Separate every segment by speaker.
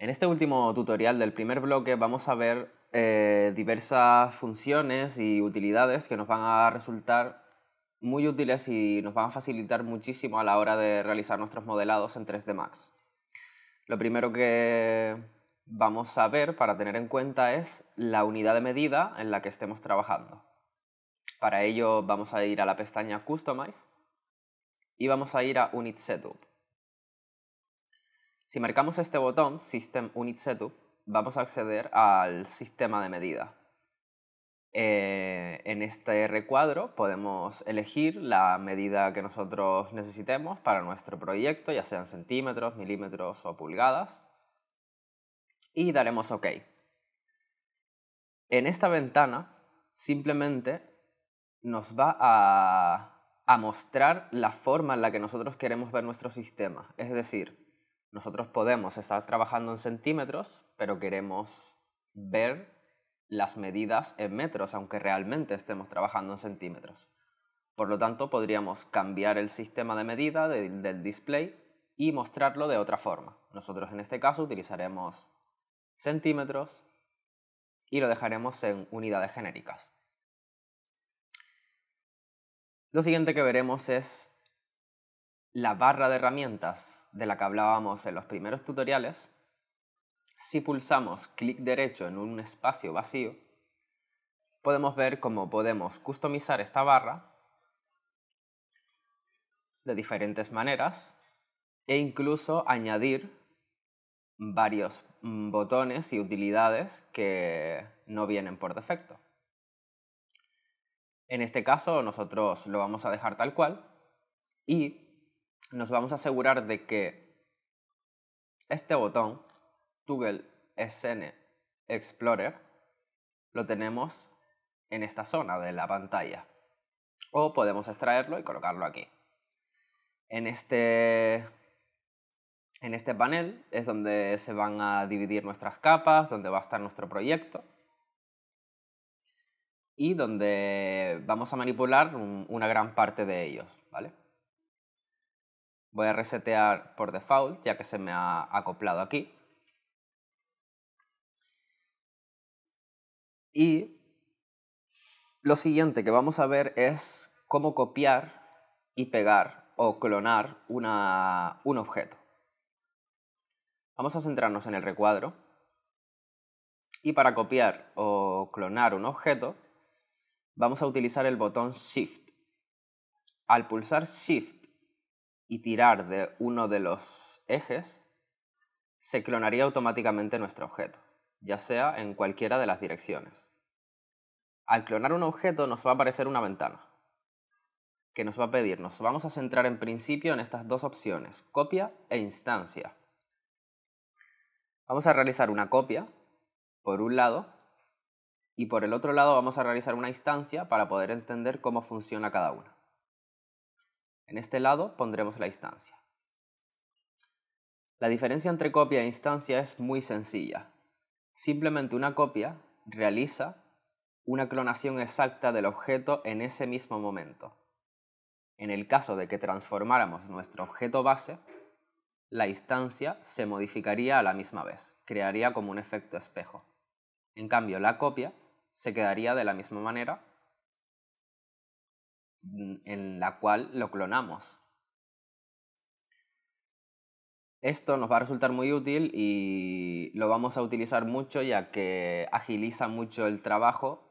Speaker 1: En este último tutorial del primer bloque vamos a ver eh, diversas funciones y utilidades que nos van a resultar muy útiles y nos van a facilitar muchísimo a la hora de realizar nuestros modelados en 3D Max. Lo primero que vamos a ver para tener en cuenta es la unidad de medida en la que estemos trabajando. Para ello vamos a ir a la pestaña Customize y vamos a ir a Unit Setup. Si marcamos este botón, System Unit Setup, vamos a acceder al sistema de medida. Eh, en este recuadro podemos elegir la medida que nosotros necesitemos para nuestro proyecto, ya sean centímetros, milímetros o pulgadas, y daremos OK. En esta ventana simplemente nos va a mostrar la forma en la que nosotros queremos ver nuestro sistema, es decir, nosotros podemos estar trabajando en centímetros, pero queremos ver las medidas en metros, aunque realmente estemos trabajando en centímetros. Por lo tanto, podríamos cambiar el sistema de medida del display y mostrarlo de otra forma. Nosotros en este caso utilizaremos centímetros y lo dejaremos en unidades genéricas. Lo siguiente que veremos es la barra de herramientas de la que hablábamos en los primeros tutoriales, si pulsamos clic derecho en un espacio vacío, podemos ver cómo podemos customizar esta barra de diferentes maneras e incluso añadir varios botones y utilidades que no vienen por defecto. En este caso nosotros lo vamos a dejar tal cual y nos vamos a asegurar de que este botón, Toggle Scene Explorer, lo tenemos en esta zona de la pantalla. O podemos extraerlo y colocarlo aquí. En este, en este panel es donde se van a dividir nuestras capas, donde va a estar nuestro proyecto y donde vamos a manipular una gran parte de ellos, ¿vale? Voy a resetear por default, ya que se me ha acoplado aquí. Y lo siguiente que vamos a ver es cómo copiar y pegar o clonar un objeto. Vamos a centrarnos en el recuadro. Y para copiar o clonar un objeto, vamos a utilizar el botón Shift. Al pulsar Shift y tirar de uno de los ejes, se clonaría automáticamente nuestro objeto, ya sea en cualquiera de las direcciones. Al clonar un objeto nos va a aparecer una ventana, que nos va a pedir, nos vamos a centrar en principio en estas dos opciones, copia e instancia. Vamos a realizar una copia, por un lado, y por el otro lado vamos a realizar una instancia para poder entender cómo funciona cada una. En este lado pondremos la instancia. La diferencia entre copia e instancia es muy sencilla. Simplemente una copia realiza una clonación exacta del objeto en ese mismo momento. En el caso de que transformáramos nuestro objeto base, la instancia se modificaría a la misma vez, crearía como un efecto espejo. En cambio, la copia se quedaría de la misma manera Mm, en la cual lo clonamos. Esto nos va a resultar muy útil y lo vamos a utilizar mucho ya que agiliza mucho el trabajo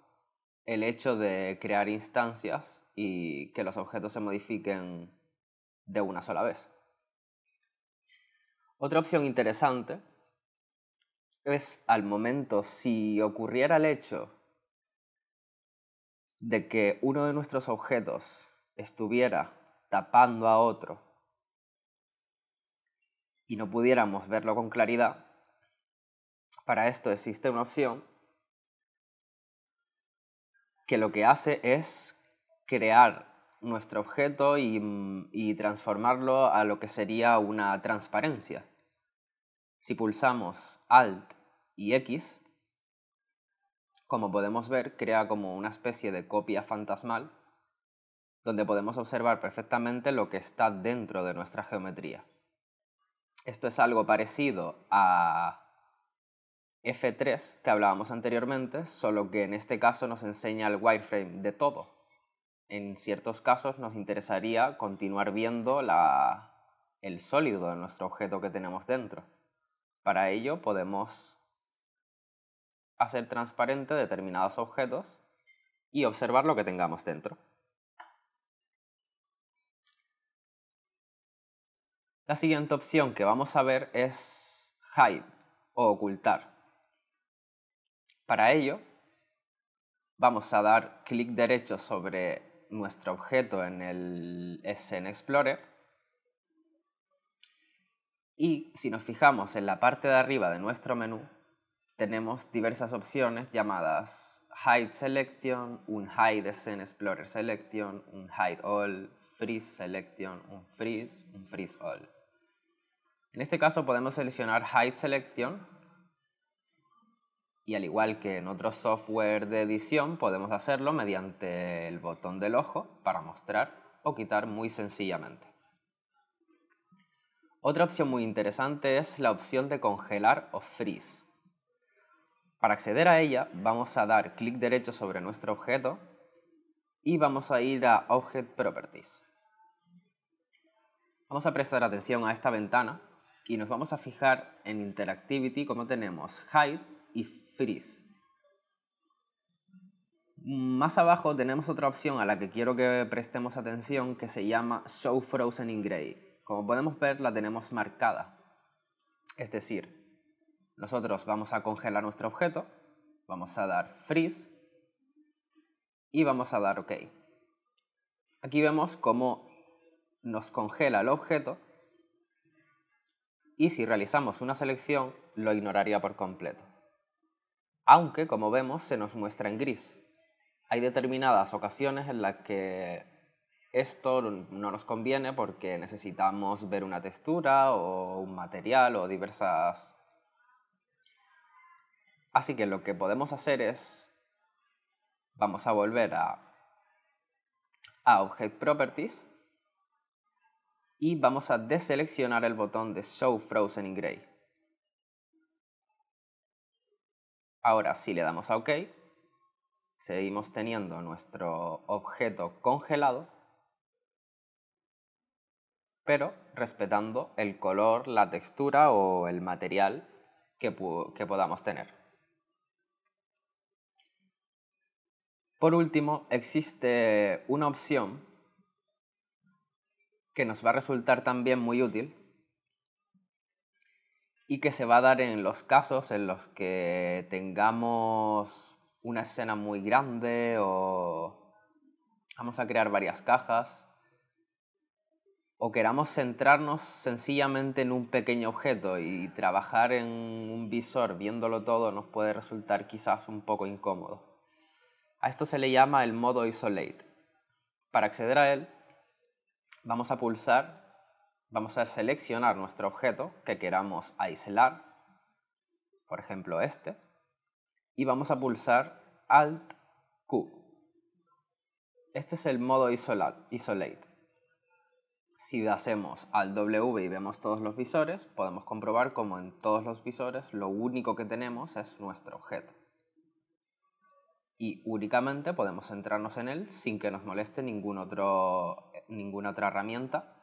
Speaker 1: el hecho de crear instancias y que los objetos se modifiquen de una sola vez. Otra opción interesante es al momento si ocurriera el hecho de que uno de nuestros objetos estuviera tapando a otro y no pudiéramos verlo con claridad, para esto existe una opción que lo que hace es crear nuestro objeto y, mm, transformarlo a lo que sería una transparencia. Si pulsamos Alt y X, como podemos ver, crea como una especie de copia fantasmal donde podemos observar perfectamente lo que está dentro de nuestra geometría. Esto es algo parecido a F3 que hablábamos anteriormente, solo que en este caso nos enseña el wireframe de todo. En ciertos casos nos interesaría continuar viendo el sólido de nuestro objeto que tenemos dentro. Para ello podemos hacer transparente determinados objetos y observar lo que tengamos dentro. La siguiente opción que vamos a ver es hide o ocultar. Para ello, vamos a dar clic derecho sobre nuestro objeto en el Scene Explorer y si nos fijamos en la parte de arriba de nuestro menú, tenemos diversas opciones llamadas Hide Selection, un Hide Scene Explorer Selection, un Hide All, Freeze Selection, un Freeze, un Freeze All. En este caso podemos seleccionar Hide Selection y al igual que en otro software de edición podemos hacerlo mediante el botón del ojo para mostrar o quitar muy sencillamente. Otra opción muy interesante es la opción de congelar o freeze. Para acceder a ella vamos a dar clic derecho sobre nuestro objeto y vamos a ir a Object Properties. Vamos a prestar atención a esta ventana y nos vamos a fijar en Interactivity como tenemos Hide y Freeze. Más abajo tenemos otra opción a la que quiero que prestemos atención que se llama Show Frozen in Gray. Como podemos ver la tenemos marcada. Es decir, nosotros vamos a congelar nuestro objeto, vamos a dar freeze y vamos a dar OK. Aquí vemos cómo nos congela el objeto y si realizamos una selección lo ignoraría por completo. Aunque, como vemos, se nos muestra en gris. Hay determinadas ocasiones en las que esto no nos conviene porque necesitamos ver una textura o un material o diversas Así que lo que podemos hacer es, vamos a volver a, Object Properties y vamos a deseleccionar el botón de Show Frozen in Gray. Ahora si le damos a OK, seguimos teniendo nuestro objeto congelado, pero respetando el color, la textura o el material que podamos tener. Por último, existe una opción que nos va a resultar también muy útil y que se va a dar en los casos en los que tengamos una escena muy grande o vamos a crear varias cajas o queramos centrarnos sencillamente en un pequeño objeto y trabajar en un visor viéndolo todo nos puede resultar quizás un poco incómodo. A esto se le llama el modo Isolate. Para acceder a él, vamos a pulsar, vamos a seleccionar nuestro objeto que queramos aislar, por ejemplo este, y vamos a pulsar Alt Q. Este es el modo Isolate. Si hacemos al W y vemos todos los visores, podemos comprobar como en todos los visores lo único que tenemos es nuestro objeto y únicamente podemos centrarnos en él sin que nos moleste eh, ninguna otra herramienta.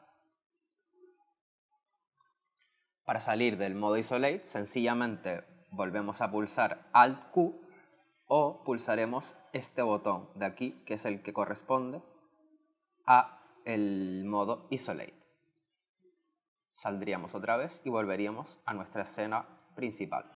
Speaker 1: Para salir del modo Isolate, sencillamente volvemos a pulsar Alt-Q o pulsaremos este botón de aquí, que es el que corresponde a el modo Isolate. Saldríamos otra vez y volveríamos a nuestra escena principal.